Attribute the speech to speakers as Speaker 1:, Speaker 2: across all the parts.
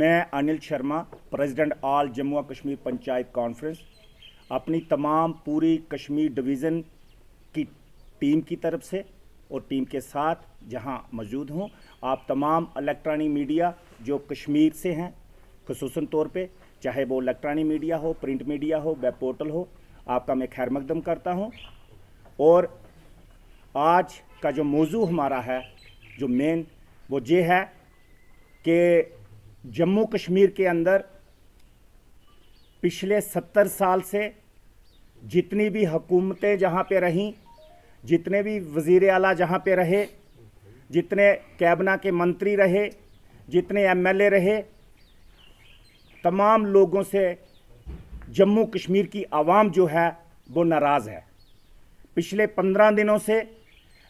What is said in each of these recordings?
Speaker 1: मैं Anil Sharma president all Jammu Kashmir panchayat conference अपनी तमाम पूरी कश्मीर डिवीज़न की टीम की तरफ से और टीम के साथ जहां मौजूद हूं आप तमाम इलेक्ट्रॉनिक मीडिया जो कश्मीर से हैं खसूस तौर पे चाहे वो इलेक्ट्रॉनिक मीडिया हो प्रिंट मीडिया हो वेब पोर्टल हो आपका मैं खैर मकदम करता हूँ और आज का जो मौजू हमारा है जो मेन वो ये है कि जम्मू कश्मीर के अंदर पिछले सत्तर साल से जितनी भी हुकूमतें जहाँ पे रहीं जितने भी वज़ी अला जहाँ पे रहे जितने कैबिना के मंत्री रहे जितने एमएलए रहे तमाम लोगों से जम्मू कश्मीर की आवाम जो है वो नाराज़ है पिछले पंद्रह दिनों से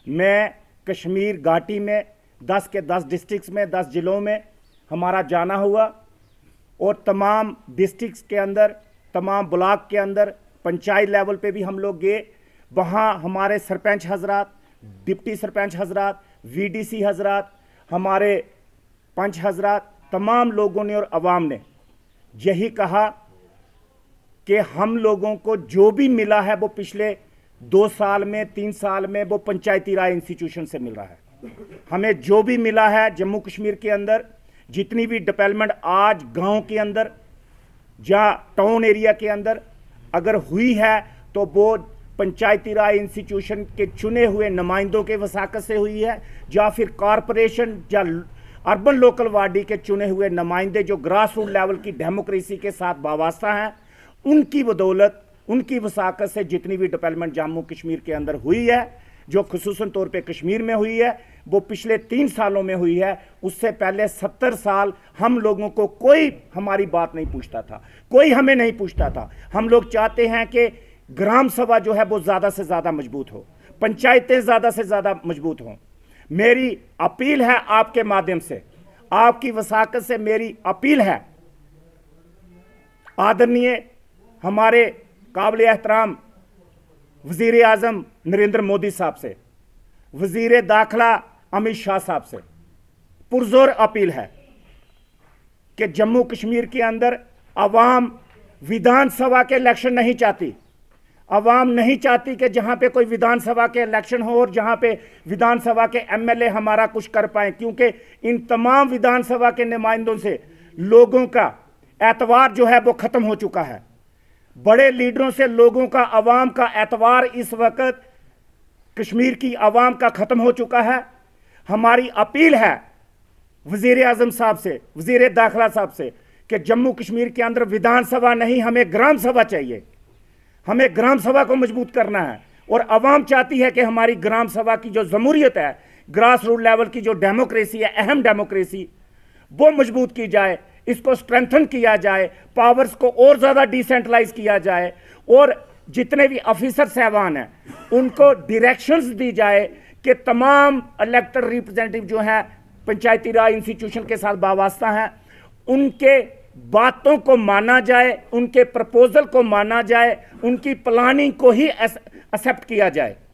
Speaker 1: मैं कश्मीर घाटी में दस के दस डिस्ट्रिक्स में दस ज़िलों में हमारा जाना हुआ और तमाम डिस्ट्रिक्स के अंदर तमाम ब्लॉक के अंदर पंचायत लेवल पे भी हम लोग गए वहाँ हमारे सरपंच हजरात डिप्टी सरपंच हजरात वीडीसी हजरात हमारे पंच हजरत तमाम लोगों ने और आवाम ने यही कहा कि हम लोगों को जो भी मिला है वो पिछले दो साल में तीन साल में वो पंचायती राज इंस्टीट्यूशन से मिल रहा है हमें जो भी मिला है जम्मू कश्मीर के अंदर जितनी भी डेवलपमेंट आज गांव के अंदर या टाउन एरिया के अंदर अगर हुई है तो वो पंचायती राज इंस्टीट्यूशन के चुने हुए नुमाइंदों के वसाकत से हुई है या फिर कॉरपोरेशन या अर्बन लोकल वार्डी के चुने हुए नुमाइंदे जो ग्रास रूट लेवल की डेमोक्रेसी के साथ वावास्ता हैं उनकी बदौलत उनकी वसाकत से जितनी भी डेवलपमेंट जम्मू कश्मीर के अंदर हुई है जो खसूस तौर पर कश्मीर में हुई है वो पिछले तीन सालों में हुई है उससे पहले सत्तर साल हम लोगों को कोई हमारी बात नहीं पूछता था कोई हमें नहीं पूछता था हम लोग चाहते हैं कि ग्राम सभा जो है वो ज़्यादा से ज़्यादा मजबूत हो पंचायतें ज़्यादा से ज़्यादा मजबूत हों मेरी अपील है आपके माध्यम से आपकी वसाकत से मेरी अपील है आदरणीय हमारे काबिल एहतराम वजीर अजम नरेंद्र मोदी साहब से वजीर दाखला अमित शाह साहब से पुरजोर अपील है कि जम्मू कश्मीर के अंदर आवाम विधानसभा के इलेक्शन नहीं चाहती अवाम नहीं चाहती कि जहां पे कोई विधानसभा के इलेक्शन हो और जहां पे विधानसभा के एमएलए हमारा कुछ कर पाए क्योंकि इन तमाम विधानसभा के नुमाइंदों से लोगों का एतवार जो है वो ख़त्म हो चुका है बड़े लीडरों से लोगों का अवाम का एतवार इस वक्त कश्मीर की आवाम का ख़त्म हो चुका है हमारी अपील है वजीर आजम साहब से वजीर दाखिला साहब से कि जम्मू कश्मीर के अंदर विधानसभा नहीं हमें ग्राम सभा चाहिए हमें ग्राम सभा को मजबूत करना है और आवाम चाहती है कि हमारी ग्राम सभा की जो जमूरियत है ग्रास रूट लेवल की जो डेमोक्रेसी है अहम डेमोक्रेसी वो मजबूत की जाए इसको स्ट्रेंथन किया जाए पावर्स को और ज़्यादा डिसेंट्रलाइज किया जाए और जितने भी ऑफिसर साहबान हैं उनको डायरेक्शंस दी जाए कि तमाम इलेक्टेड रिप्रेजेंटेटिव जो हैं पंचायती राज इंस्टीट्यूशन के साथ वास्ता हैं उनके बातों को माना जाए उनके प्रपोजल को माना जाए उनकी प्लानिंग को ही एक्सेप्ट किया जाए